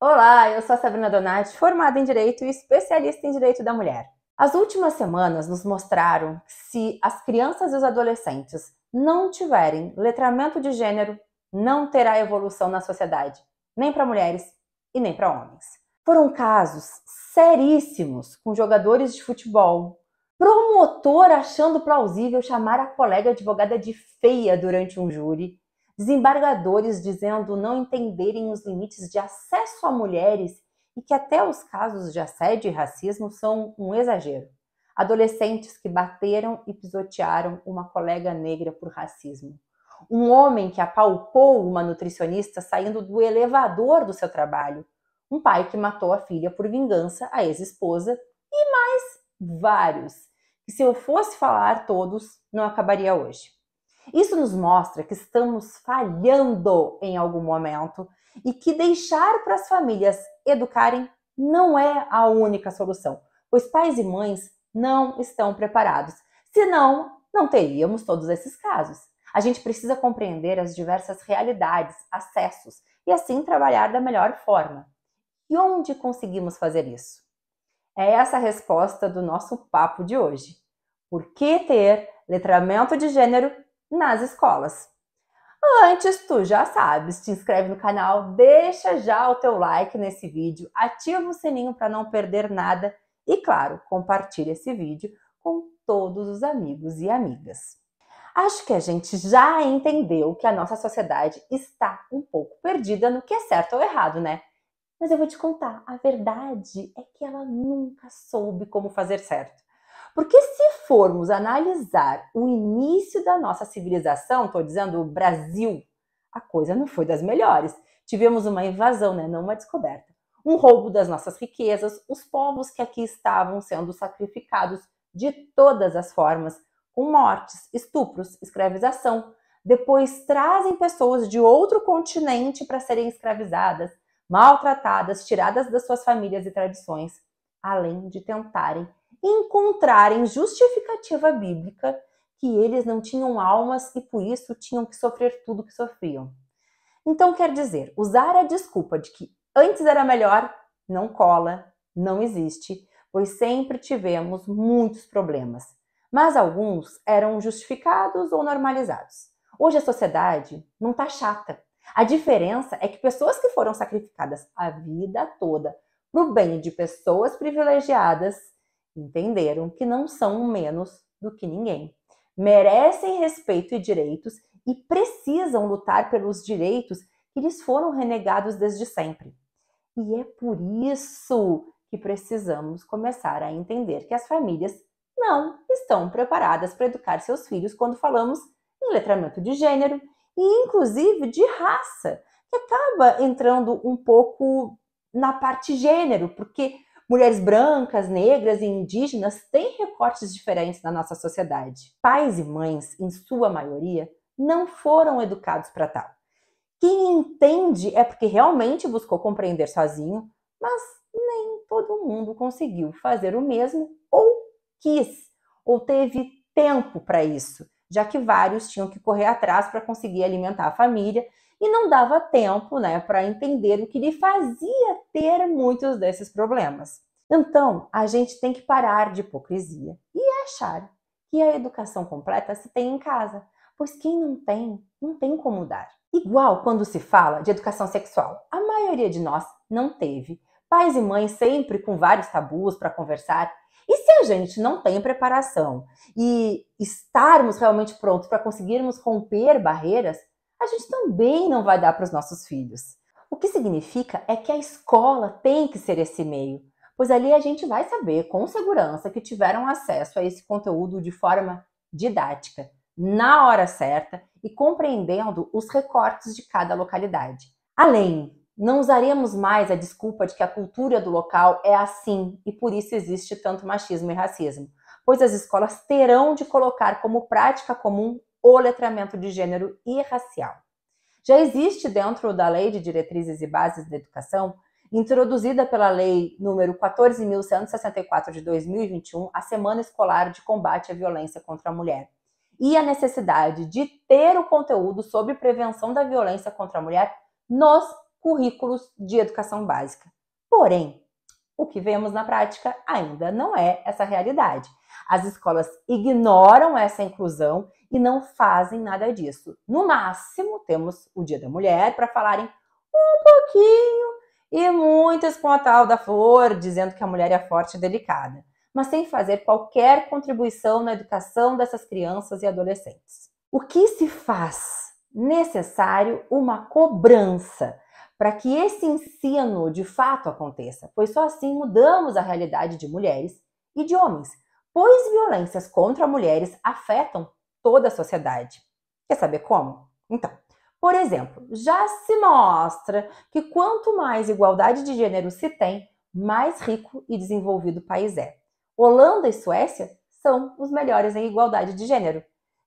Olá, eu sou a Sabrina Donati, formada em Direito e especialista em Direito da Mulher. As últimas semanas nos mostraram que se as crianças e os adolescentes não tiverem letramento de gênero, não terá evolução na sociedade, nem para mulheres e nem para homens. Foram casos seríssimos com jogadores de futebol, promotor achando plausível chamar a colega advogada de feia durante um júri desembargadores dizendo não entenderem os limites de acesso a mulheres e que até os casos de assédio e racismo são um exagero. Adolescentes que bateram e pisotearam uma colega negra por racismo. Um homem que apalpou uma nutricionista saindo do elevador do seu trabalho. Um pai que matou a filha por vingança, a ex-esposa, e mais vários. E se eu fosse falar todos, não acabaria hoje. Isso nos mostra que estamos falhando em algum momento e que deixar para as famílias educarem não é a única solução, pois pais e mães não estão preparados. Senão, não teríamos todos esses casos. A gente precisa compreender as diversas realidades, acessos e assim trabalhar da melhor forma. E onde conseguimos fazer isso? É essa a resposta do nosso papo de hoje. Por que ter letramento de gênero nas escolas. Antes, tu já sabes, te inscreve no canal, deixa já o teu like nesse vídeo, ativa o sininho para não perder nada e, claro, compartilha esse vídeo com todos os amigos e amigas. Acho que a gente já entendeu que a nossa sociedade está um pouco perdida no que é certo ou errado, né? Mas eu vou te contar, a verdade é que ela nunca soube como fazer certo. Porque se formos analisar o início da nossa civilização, estou dizendo o Brasil, a coisa não foi das melhores. Tivemos uma invasão, né? não uma descoberta. Um roubo das nossas riquezas, os povos que aqui estavam sendo sacrificados de todas as formas, com mortes, estupros, escravização. Depois trazem pessoas de outro continente para serem escravizadas, maltratadas, tiradas das suas famílias e tradições, além de tentarem encontrarem justificativa bíblica que eles não tinham almas e por isso tinham que sofrer tudo que sofriam. Então, quer dizer, usar a desculpa de que antes era melhor não cola, não existe, pois sempre tivemos muitos problemas, mas alguns eram justificados ou normalizados. Hoje a sociedade não está chata. A diferença é que pessoas que foram sacrificadas a vida toda para o bem de pessoas privilegiadas entenderam que não são menos do que ninguém. Merecem respeito e direitos e precisam lutar pelos direitos que lhes foram renegados desde sempre. E é por isso que precisamos começar a entender que as famílias não estão preparadas para educar seus filhos quando falamos em letramento de gênero e, inclusive, de raça, que acaba entrando um pouco na parte gênero, porque Mulheres brancas, negras e indígenas têm recortes diferentes na nossa sociedade. Pais e mães, em sua maioria, não foram educados para tal. Quem entende é porque realmente buscou compreender sozinho, mas nem todo mundo conseguiu fazer o mesmo ou quis, ou teve tempo para isso, já que vários tinham que correr atrás para conseguir alimentar a família e não dava tempo né, para entender o que lhe fazia ter muitos desses problemas. Então, a gente tem que parar de hipocrisia e achar que a educação completa se tem em casa, pois quem não tem, não tem como dar. Igual quando se fala de educação sexual, a maioria de nós não teve. Pais e mães sempre com vários tabus para conversar. E se a gente não tem preparação e estarmos realmente prontos para conseguirmos romper barreiras, a gente também não vai dar para os nossos filhos. O que significa é que a escola tem que ser esse meio, pois ali a gente vai saber com segurança que tiveram acesso a esse conteúdo de forma didática, na hora certa e compreendendo os recortes de cada localidade. Além, não usaremos mais a desculpa de que a cultura do local é assim e por isso existe tanto machismo e racismo, pois as escolas terão de colocar como prática comum o letramento de gênero e racial. Já existe dentro da Lei de Diretrizes e Bases da Educação, introduzida pela Lei número 14.164 de 2021, a Semana Escolar de Combate à Violência contra a Mulher. E a necessidade de ter o conteúdo sobre prevenção da violência contra a mulher nos currículos de educação básica. Porém, o que vemos na prática ainda não é essa realidade. As escolas ignoram essa inclusão e não fazem nada disso. No máximo, temos o Dia da Mulher para falarem um pouquinho e muitas com a tal da flor, dizendo que a mulher é forte e delicada, mas sem fazer qualquer contribuição na educação dessas crianças e adolescentes. O que se faz? Necessário uma cobrança para que esse ensino de fato aconteça, pois só assim mudamos a realidade de mulheres e de homens, pois violências contra mulheres afetam toda a sociedade. Quer saber como? Então, por exemplo, já se mostra que quanto mais igualdade de gênero se tem, mais rico e desenvolvido o país é. Holanda e Suécia são os melhores em igualdade de gênero.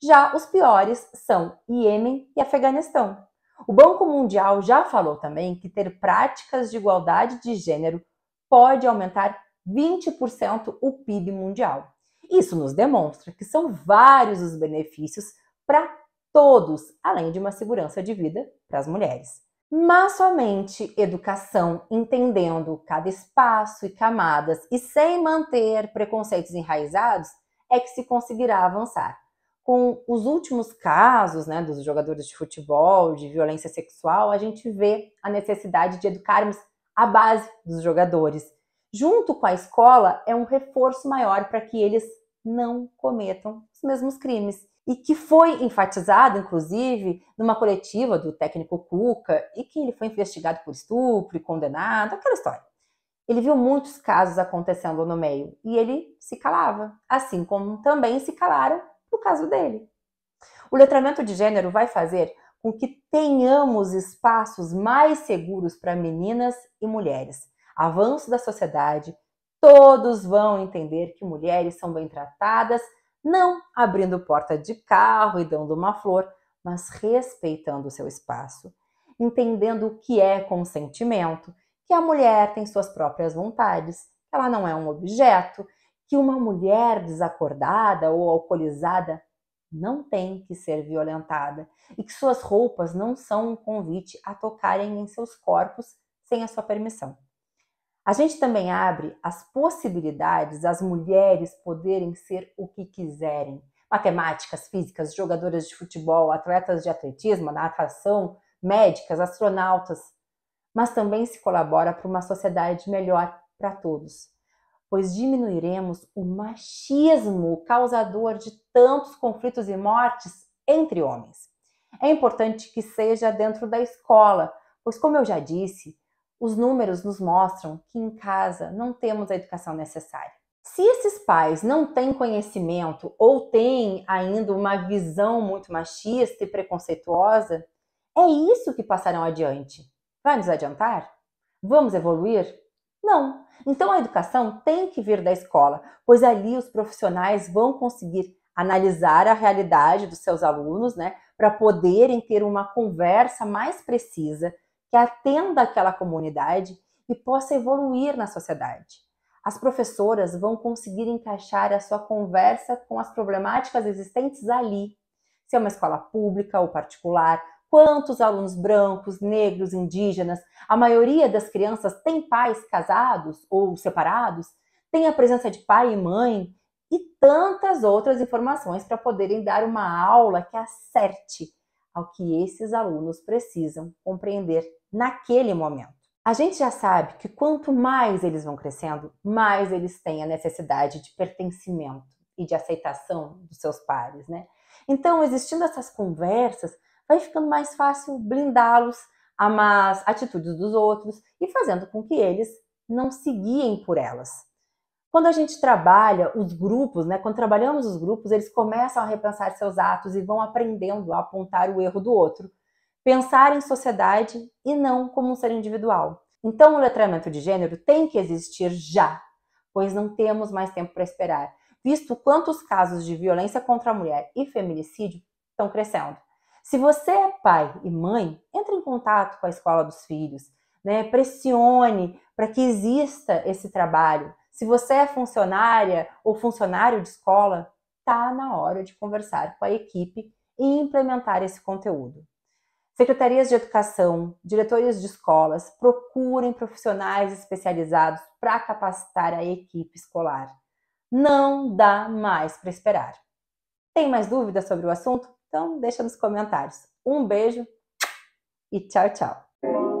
Já os piores são Iêmen e Afeganistão. O Banco Mundial já falou também que ter práticas de igualdade de gênero pode aumentar 20% o PIB mundial. Isso nos demonstra que são vários os benefícios para todos, além de uma segurança de vida para as mulheres. Mas somente educação, entendendo cada espaço e camadas e sem manter preconceitos enraizados, é que se conseguirá avançar. Com os últimos casos né, dos jogadores de futebol, de violência sexual, a gente vê a necessidade de educarmos a base dos jogadores, junto com a escola, é um reforço maior para que eles não cometam os mesmos crimes. E que foi enfatizado, inclusive, numa coletiva do técnico Cuca, e que ele foi investigado por estupro e condenado, aquela história. Ele viu muitos casos acontecendo no meio e ele se calava, assim como também se calaram no caso dele. O letramento de gênero vai fazer com que tenhamos espaços mais seguros para meninas e mulheres, avanço da sociedade, todos vão entender que mulheres são bem tratadas, não abrindo porta de carro e dando uma flor, mas respeitando o seu espaço, entendendo o que é consentimento, que a mulher tem suas próprias vontades, que ela não é um objeto, que uma mulher desacordada ou alcoolizada não tem que ser violentada e que suas roupas não são um convite a tocarem em seus corpos sem a sua permissão. A gente também abre as possibilidades das mulheres poderem ser o que quiserem. Matemáticas, físicas, jogadoras de futebol, atletas de atletismo, natação, médicas, astronautas. Mas também se colabora para uma sociedade melhor para todos, pois diminuiremos o machismo causador de tantos conflitos e mortes entre homens. É importante que seja dentro da escola, pois, como eu já disse, os números nos mostram que em casa não temos a educação necessária. Se esses pais não têm conhecimento ou têm ainda uma visão muito machista e preconceituosa, é isso que passarão adiante. Vai nos adiantar? Vamos evoluir? Não. Então a educação tem que vir da escola, pois ali os profissionais vão conseguir analisar a realidade dos seus alunos, né, para poderem ter uma conversa mais precisa que atenda aquela comunidade e possa evoluir na sociedade. As professoras vão conseguir encaixar a sua conversa com as problemáticas existentes ali. Se é uma escola pública ou particular, quantos alunos brancos, negros, indígenas, a maioria das crianças tem pais casados ou separados, tem a presença de pai e mãe e tantas outras informações para poderem dar uma aula que acerte ao que esses alunos precisam compreender naquele momento. A gente já sabe que quanto mais eles vão crescendo, mais eles têm a necessidade de pertencimento e de aceitação dos seus pares, né? Então, existindo essas conversas, vai ficando mais fácil blindá-los a más atitudes dos outros e fazendo com que eles não se guiem por elas. Quando a gente trabalha os grupos, né, quando trabalhamos os grupos, eles começam a repensar seus atos e vão aprendendo a apontar o erro do outro, pensar em sociedade e não como um ser individual. Então, o letramento de gênero tem que existir já, pois não temos mais tempo para esperar, visto quantos casos de violência contra a mulher e feminicídio estão crescendo. Se você é pai e mãe, entre em contato com a escola dos filhos, né? pressione para que exista esse trabalho. Se você é funcionária ou funcionário de escola, tá na hora de conversar com a equipe e implementar esse conteúdo. Secretarias de educação, diretores de escolas, procurem profissionais especializados para capacitar a equipe escolar. Não dá mais para esperar. Tem mais dúvidas sobre o assunto? Então deixa nos comentários. Um beijo e tchau, tchau.